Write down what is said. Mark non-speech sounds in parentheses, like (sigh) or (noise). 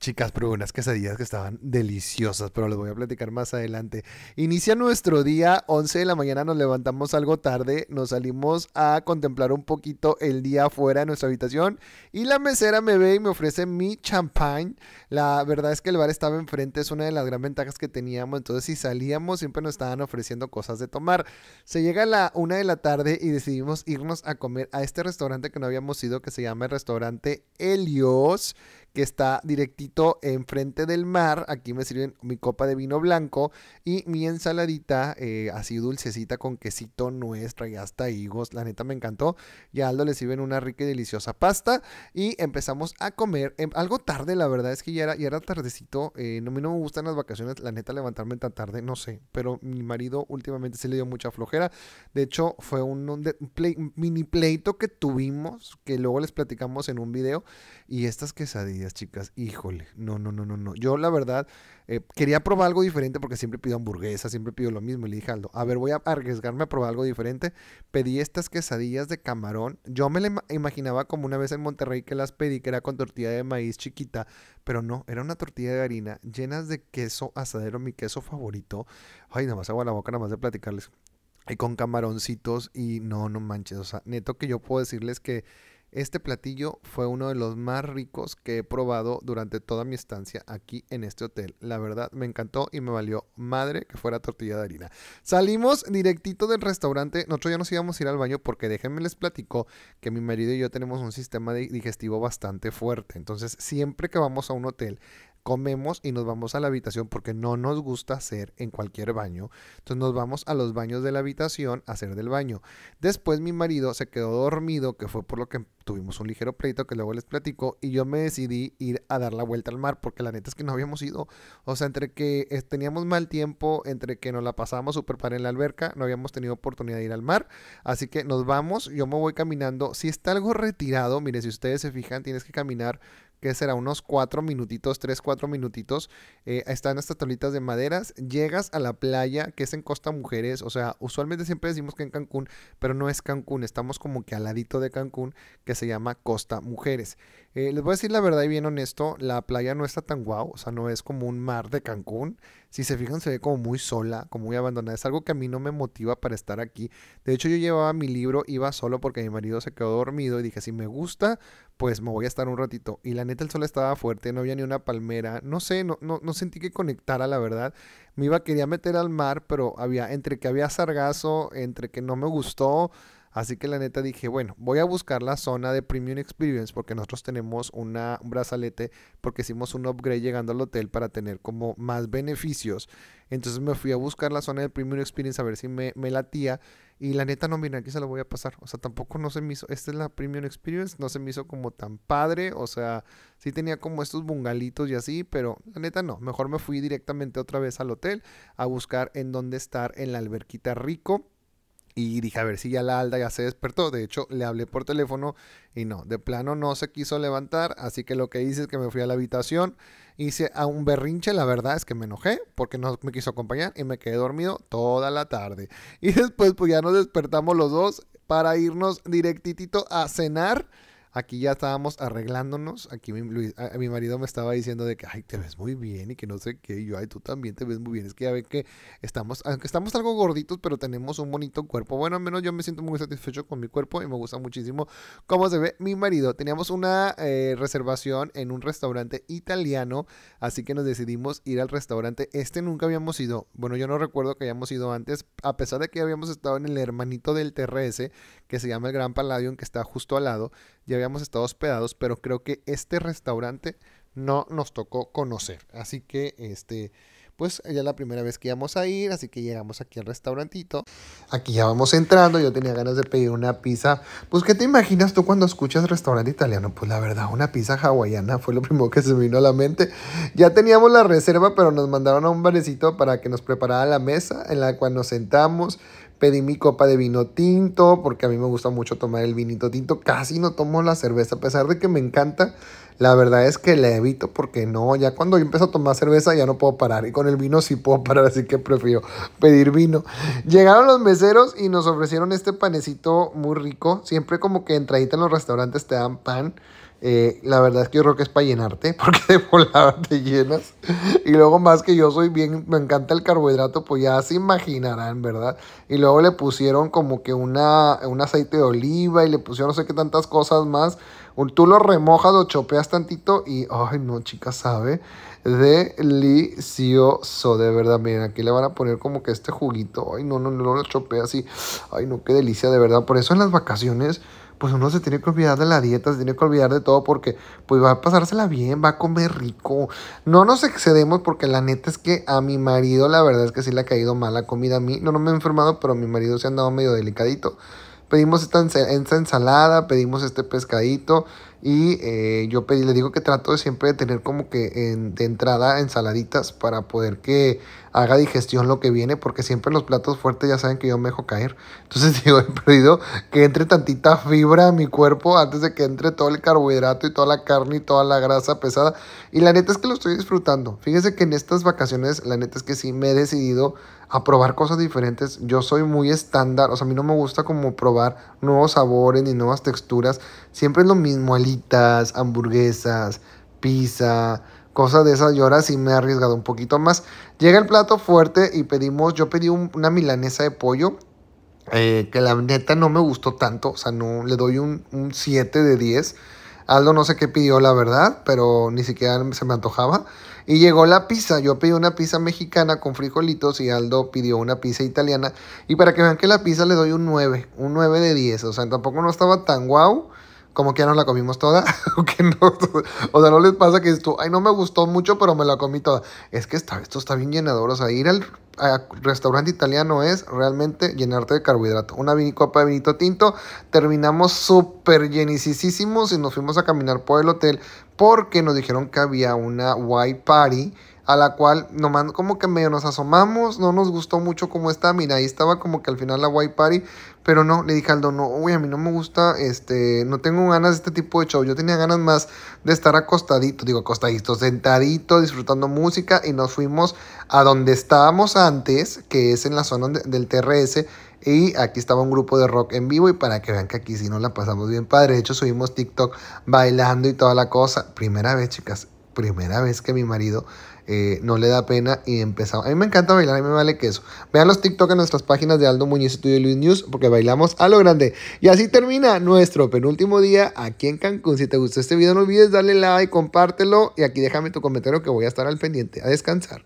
Chicas, pero unas quesadillas que estaban deliciosas, pero les voy a platicar más adelante. Inicia nuestro día, 11 de la mañana, nos levantamos algo tarde, nos salimos a contemplar un poquito el día afuera de nuestra habitación y la mesera me ve y me ofrece mi champán. La verdad es que el bar estaba enfrente, es una de las gran ventajas que teníamos, entonces si salíamos siempre nos estaban ofreciendo cosas de tomar. Se llega a la 1 de la tarde y decidimos irnos a comer a este restaurante que no habíamos ido, que se llama el restaurante Helios que está directito enfrente del mar. Aquí me sirven mi copa de vino blanco y mi ensaladita eh, así dulcecita con quesito, Nuestra y hasta higos. La neta me encantó. Y a Aldo le sirven una rica y deliciosa pasta y empezamos a comer. Em, algo tarde, la verdad es que ya era, ya era tardecito. Eh, a mí no me gustan las vacaciones, la neta levantarme tan tarde, no sé. Pero mi marido últimamente se le dio mucha flojera. De hecho, fue un, mini pleito que tuvimos, que luego les platicamos en un video. Y estas quesadillas chicas, híjole, no, no, no, no, no. Yo la verdad eh, quería probar algo diferente porque siempre pido hamburguesa, siempre pido lo mismo. Y le dije Aldo, a ver, voy a arriesgarme a probar algo diferente. Pedí estas quesadillas de camarón. Yo me la imaginaba como una vez en Monterrey que las pedí, que era con tortilla de maíz chiquita, pero no, era una tortilla de harina llenas de queso asadero, mi queso favorito. Ay, nada más agua la boca, nada más de platicarles. Y con camaroncitos y no, no manches, o sea, neto que yo puedo decirles que este platillo fue uno de los más ricos que he probado durante toda mi estancia aquí en este hotel. La verdad me encantó y me valió madre que fuera tortilla de harina. Salimos directito del restaurante. Nosotros ya nos íbamos a ir al baño porque déjenme les platico que mi marido y yo tenemos un sistema digestivo bastante fuerte. Entonces siempre que vamos a un hotel comemos y nos vamos a la habitación porque no nos gusta hacer en cualquier baño. Entonces nos vamos a los baños de la habitación a hacer del baño. Después mi marido se quedó dormido, que fue por lo que tuvimos un ligero pleito que luego les platico y yo me decidí ir a dar la vuelta al mar porque la neta es que no habíamos ido. O sea, entre que eh, teníamos mal tiempo, entre que nos la pasábamos súper par en la alberca, no habíamos tenido oportunidad de ir al mar. Así que nos vamos, yo me voy caminando. Si está algo retirado, mire si ustedes se fijan, tienes que caminar que será unos cuatro minutitos, tres cuatro minutitos, eh, están estas tablitas de maderas, llegas a la playa que es en Costa Mujeres, o sea, usualmente siempre decimos que en Cancún, pero no es Cancún, estamos como que al ladito de Cancún que se llama Costa Mujeres. Eh, les voy a decir la verdad y bien honesto, la playa no está tan guau, o sea, no es como un mar de Cancún. Si se fijan, se ve como muy sola, como muy abandonada. Es algo que a mí no me motiva para estar aquí. De hecho, yo llevaba mi libro, iba solo porque mi marido se quedó dormido y dije, si me gusta, pues me voy a estar un ratito. Y la neta, el sol estaba fuerte, no había ni una palmera. No sé, no, no, no sentí que conectara, la verdad. Me iba, quería meter al mar, pero había, entre que había sargazo, entre que no me gustó Así que la neta dije, bueno, voy a buscar la zona de Premium Experience porque nosotros tenemos una, un brazalete porque hicimos un upgrade llegando al hotel para tener como más beneficios. Entonces me fui a buscar la zona de Premium Experience a ver si me, me latía. Y la neta no, mira, aquí se lo voy a pasar. O sea, tampoco no se me hizo, esta es la Premium Experience, no se me hizo como tan padre. O sea, sí tenía como estos bungalitos y así, pero la neta no. Mejor me fui directamente otra vez al hotel a buscar en dónde estar en la alberquita rico y dije, a ver si ya la Alda ya se despertó. De hecho, le hablé por teléfono y no, de plano no se quiso levantar. Así que lo que hice es que me fui a la habitación, hice a un berrinche. La verdad es que me enojé porque no me quiso acompañar y me quedé dormido toda la tarde. (laughs) Y después, pues ya nos despertamos los dos para irnos directitito a cenar Aquí ya estábamos arreglándonos. Aquí mi, marido me estaba diciendo de que, ay, te ves muy bien y que no sé qué. Y yo, ay, tú también te ves muy bien. Es que ya ven que estamos, aunque estamos algo gorditos, pero tenemos un bonito cuerpo. Bueno, al menos yo me siento muy satisfecho con mi cuerpo y me gusta muchísimo cómo se ve mi marido. Teníamos una eh, reservación en un restaurante italiano, así que nos decidimos ir al restaurante. Este nunca habíamos ido. Bueno, yo no recuerdo que hayamos ido antes, a pesar de que habíamos estado en el hermanito del TRS, que se llama el Gran Palladium, que está justo al lado habíamos estado hospedados, pero creo que este restaurante no nos tocó conocer. Así que este, pues ya la primera vez que íbamos a ir, así que llegamos aquí al restaurantito. Aquí ya vamos entrando, yo tenía ganas de pedir una pizza. Pues, ¿qué te imaginas tú cuando escuchas restaurante italiano? Pues la verdad, una pizza hawaiana fue lo primero que se vino a la mente. Ya teníamos la reserva, pero nos mandaron a un barecito para que nos preparara la mesa en la cual nos sentamos pedí mi copa de vino tinto, porque a mí me gusta mucho tomar el vinito tinto. Casi no tomo la cerveza, a pesar de que me encanta. La verdad es que la evito porque no, ya cuando yo empiezo a tomar cerveza ya no puedo parar. Y con el vino sí puedo parar, así que prefiero pedir vino. Llegaron los meseros y nos ofrecieron este panecito muy rico. Siempre como que entradita en los restaurantes te dan pan. Eh, la verdad es que yo creo que es para llenarte, (laughs) porque de volada te llenas. Y luego más que yo soy bien, me encanta el carbohidrato, pues ya se imaginarán, ¿verdad? Y luego le pusieron como que una, un aceite de oliva y le pusieron no sé qué tantas cosas más. Tú lo remojas, o chopeas tantito y, ay no, chicas, sabe, delicioso, de verdad. Miren, aquí le van a poner como que este juguito, ay no, no, no lo chopeas así ay no, qué delicia, de verdad. Por eso en las vacaciones pues uno se tiene que olvidar de la dieta, se tiene que olvidar de todo porque pues va a pasársela bien, va a comer rico. No nos excedemos porque la neta es que a mi marido la verdad es que sí le ha caído mal la comida a mí. No, no me he enfermado, pero mi marido se ha andado medio delicadito. Pedimos esta ensalada, pedimos este pescadito, y eh, yo pedí, le digo que trato de siempre de tener como que de entrada ensaladitas para poder que haga digestión lo que viene, porque siempre los platos fuertes ya saben que yo me dejo caer. Entonces (laughs) digo, he pedido que entre tantita fibra a mi cuerpo antes de que entre todo el carbohidrato y toda la carne y toda la grasa pesada. Y la neta es que lo estoy disfrutando. Fíjense que en estas vacaciones, la neta es que sí me he decidido a probar cosas diferentes. Yo soy muy estándar, o sea, a mí no me gusta como probar nuevos sabores ni nuevas texturas. Siempre es lo mismo, el hamburguesas, pizza, cosas de esas. y ahora sí me he arriesgado un poquito más. Llega el plato fuerte y pedimos, yo pedí una milanesa de pollo. Eh, que la neta no me gustó tanto, o sea, no le doy un, un 7 de 10. Aldo no sé qué pidió, la verdad, pero ni siquiera se me antojaba. Y llegó la pizza. Yo pedí una pizza mexicana con frijolitos y Aldo pidió una pizza italiana. Y para que vean que la pizza le doy un 9, un 9 de 10. O sea, tampoco no estaba tan guau, como que ya no la comimos toda, (laughs) o que no, o sea, no les pasa que esto, ay, no me gustó mucho, pero me la comí toda. Es que está, esto está bien llenador, o sea, ir al restaurante italiano es realmente llenarte de carbohidrato. Una copa de vinito tinto, terminamos súper llenicísimos y nos fuimos a caminar por el hotel porque nos dijeron que había una white party a la cual nomás como que medio nos asomamos, no nos gustó mucho cómo está, mira, ahí estaba como que al final la white party, pero no, le dije al don, no, uy, a mí no me gusta, este, no tengo ganas de este tipo de show, yo tenía ganas más de estar acostadito, digo acostadito, sentadito, disfrutando música y nos fuimos a donde estábamos antes, que es en la zona del TRS, y aquí estaba un grupo de rock en vivo y para que vean que aquí sí nos la pasamos bien padre. De hecho, subimos TikTok bailando y toda la cosa. Primera vez, chicas, primera vez que mi marido eh, no le da pena y empezamos. A mí me encanta bailar, a mí me vale queso. Vean los TikTok en nuestras páginas de Aldo Muñiz y de Luis News porque bailamos a lo grande. Y así termina nuestro penúltimo día aquí en Cancún. Si te gustó este video, no olvides darle like, compártelo y aquí déjame tu comentario que voy a estar al pendiente. A descansar.